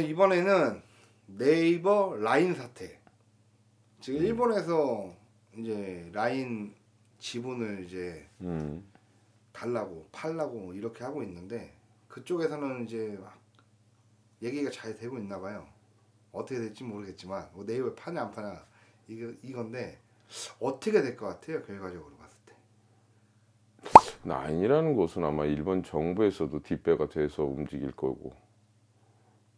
이번에는 네이버 라인 사태. 지금 음. 일본에서 이제 라인 지분을 이제 음. 달라고 팔라고 뭐 이렇게 하고 있는데 그쪽에서는 이제 막 얘기가 잘 되고 있나 봐요. 어떻게 될지 모르겠지만 뭐 네이버 파냐 안 파냐 이거 이건데 어떻게 될 것 같아요 결과적으로 봤을 때. 라인이라는 것은 아마 일본 정부에서도 뒷배가 돼서 움직일 거고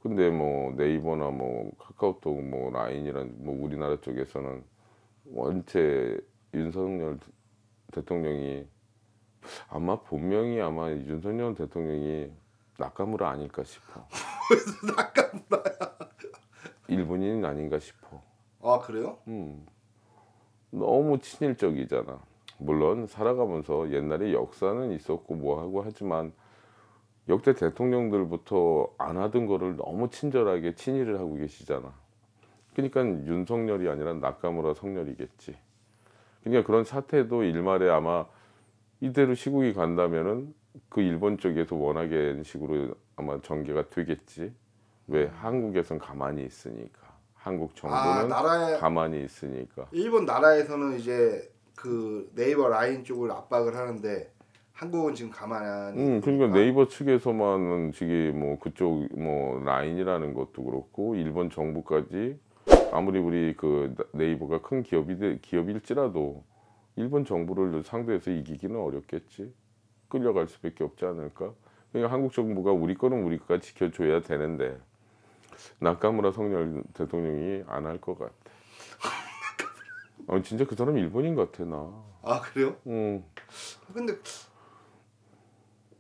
근데 뭐 네이버나 뭐 카카오톡 뭐 라인이란 뭐 우리나라 쪽에서는 원체 윤석열 대통령이 아마 본명이 아마 윤석열 대통령이 낙카무라 아닐까 싶어. 나카무라야. 일본인 아닌가 싶어. 아 그래요? 음. 너무 친일적이잖아. 물론 살아가면서 옛날에 역사는 있었고 뭐하고 하지만 역대 대통령들부터 안 하던 거를 너무 친절하게 친일을 하고 계시잖아. 그러니까 윤석열이 아니라 나카무라 성렬이겠지. 그러니까 그런 사태도 일말에 아마 이대로 시국이 간다면은 그 일본 쪽에서 원하게 식으로 아마 전개가 되겠지. 왜 음. 한국에선 가만히 있으니까. 한국 아, 정부는 아, 가만히 있으니까. 일본 나라에서는 이제 그 네이버 라인 쪽을 압박을 하는데 한국은 지금 가만히. 음, 그러니까 네이버 측에서만은 지금 뭐 그쪽 뭐 라인이라는 것도 그렇고 일본 정부까지 아무리 우리 그 네이버가 큰 기업이 기업일지라도 일본 정부를 상대해서 이기기는 어렵겠지. 끌려갈 수밖에 없지 않을까. 그러니까 한국 정부가 우리 거는 우리가 지켜줘야 되는데 나카무라 성렬 대통령이 안 할 것 같아. 어, 진짜 그 사람 일본인 같아 나. 아 그래요? 응. 근데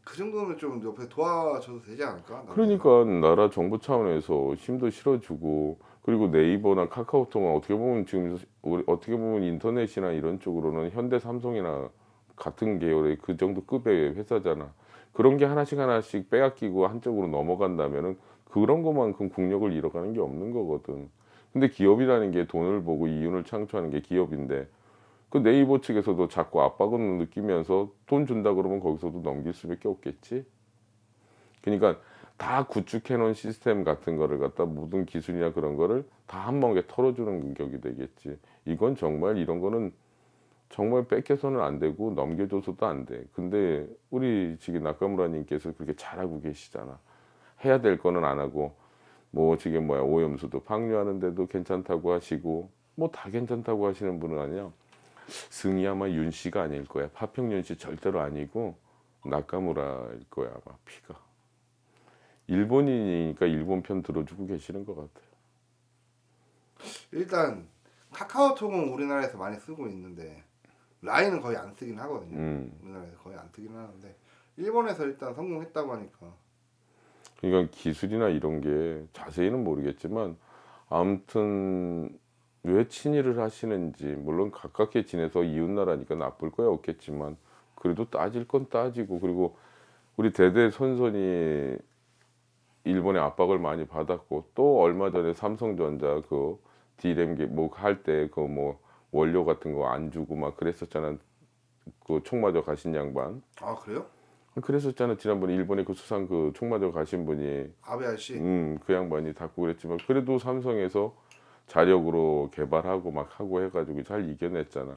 그 정도는 좀 옆에 도와줘도 되지 않을까? 그러니까 나라 정부 차원에서 힘도 실어주고 그리고 네이버나 카카오톡은 어떻게 보면 지금 우리 어떻게 보면 인터넷이나 이런 쪽으로는 현대 삼성이나 같은 계열의 그 정도 급의 회사잖아. 그런 게 하나씩 하나씩 빼앗기고 한쪽으로 넘어간다면은 그런 것만큼 국력을 잃어가는 게 없는 거거든. 근데 기업이라는 게 돈을 보고 이윤을 창출하는 게 기업인데 그 네이버 측에서도 자꾸 압박을 느끼면서 돈 준다 그러면 거기서도 넘길 수밖에 없겠지. 그러니까 다 구축해놓은 시스템 같은 거를 갖다 모든 기술이나 그런 거를 다 한 번에 털어주는 격이 되겠지. 이건 정말 이런 거는 정말 뺏겨서는 안 되고 넘겨줘서도 안 돼. 근데 우리 지금 낙카무라님께서 그렇게 잘하고 계시잖아. 해야 될 거는 안 하고 뭐 지금 뭐야 오염수도 방류하는데도 괜찮다고 하시고 뭐 다 괜찮다고 하시는 분은 아니야. 승이 아마 윤 씨가 아닐 거야. 파평윤 씨 절대로 아니고 나카무라일 거야 아마 피가. 일본인이니까 일본 편 들어주고 계시는 것 같아요. 일단 카카오톡은 우리나라에서 많이 쓰고 있는데 라인은 거의 안 쓰긴 하거든요. 음. 우리나라에서 거의 안 쓰긴 하는데 일본에서 일단 성공했다고 하니까. 그러니까 기술이나 이런 게 자세히는 모르겠지만 아무튼 왜 친일을 하시는지 물론 가깝게 지내서 이웃나라니까 나쁠 거야 없겠지만 그래도 따질 건 따지고 그리고 우리 대대 손손이 일본의 압박을 많이 받았고 또 얼마 전에 삼성전자 그 디램기 뭐할 때 그 뭐 원료 같은 거 안 주고 막 그랬었잖아 그총 맞아 가신 양반 아 그래요? 그랬었잖아 지난번에 일본에 그 수상 그총 맞아 가신 분이 아베 아씨 음그 양반이 닫고 그랬지만 그래도 삼성에서 자력으로 개발하고 막 하고 해가지고 잘 이겨냈잖아.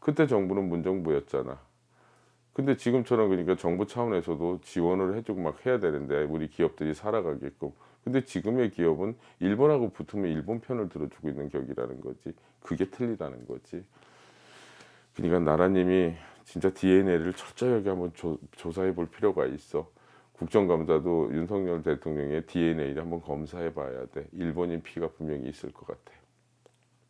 그때 정부는 문정부였잖아. 근데 지금처럼 그러니까 정부 차원에서도 지원을 해주고 막 해야 되는데 우리 기업들이 살아가게끔. 근데 지금의 기업은 일본하고 붙으면 일본 편을 들어주고 있는 격이라는 거지. 그게 틀리다는 거지. 그러니까 나라님이 진짜 DNA를 철저하게 한번 조, 조사해 볼 필요가 있어. 국정감사도 윤석열 대통령의 DNA를 한번 검사해 봐야 돼. 일본인 피가 분명히 있을 것 같아.